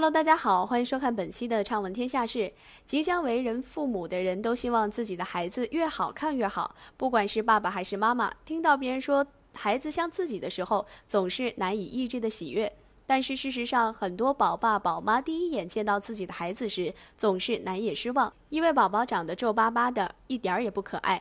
Hello，大家好，欢迎收看本期的《畅闻天下事》。即将为人父母的人都希望自己的孩子越好看越好，不管是爸爸还是妈妈，听到别人说孩子像自己的时候，总是难以抑制的喜悦。但是事实上，很多宝爸宝妈第一眼见到自己的孩子时，总是难掩失望，因为宝宝长得皱巴巴的，一点儿也不可爱。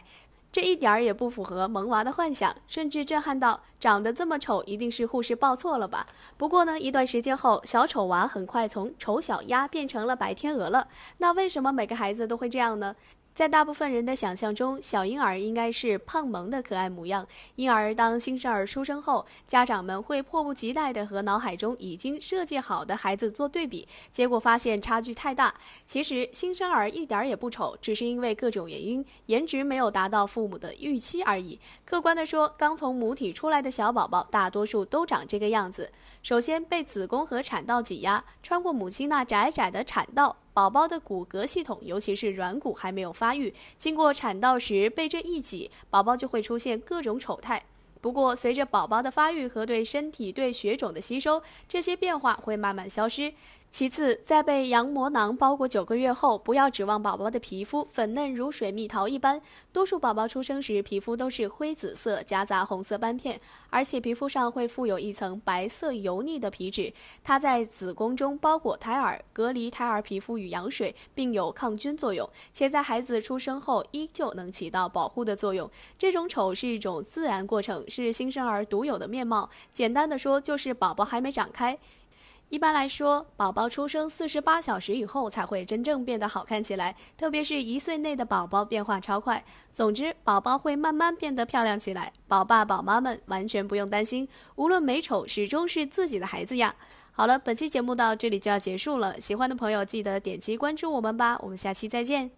这一点儿也不符合萌娃的幻想，甚至震撼到长得这么丑，一定是护士抱错了吧？不过呢，一段时间后，小丑娃很快从丑小鸭变成了白天鹅了。那为什么每个孩子都会这样呢？在大部分人的想象中，小婴儿应该是胖萌的可爱模样。因而，当新生儿出生后，家长们会迫不及待地和脑海中已经设计好的孩子做对比，结果发现差距太大。其实，新生儿一点也不丑，只是因为各种原因，颜值没有达到父母的预期而已。客观地说，刚从母体出来的小宝宝，大多数都长这个样子。首先，被子宫和产道挤压，穿过母亲那窄窄的产道。宝宝的骨骼系统，尤其是软骨，还没有发育。经过产道时被这一挤，宝宝就会出现各种丑态。不过，随着宝宝的发育和对身体、对血肿的吸收，这些变化会慢慢消失。其次，在被羊膜囊包裹九个月后，不要指望宝宝的皮肤粉嫩如水蜜桃一般。多数宝宝出生时皮肤都是灰紫色，夹杂红色斑片，而且皮肤上会附有一层白色油腻的皮脂。它在子宫中包裹胎儿，隔离胎儿皮肤与羊水，并有抗菌作用，且在孩子出生后依旧能起到保护的作用。这种丑是一种自然过程，是新生儿独有的面貌。简单的说，就是宝宝还没长开。一般来说，宝宝出生四十八小时以后才会真正变得好看起来，特别是一岁内的宝宝变化超快。总之，宝宝会慢慢变得漂亮起来，宝爸宝妈们完全不用担心。无论美丑，始终是自己的孩子呀。好了，本期节目到这里就要结束了，喜欢的朋友记得点击关注我们吧，我们下期再见。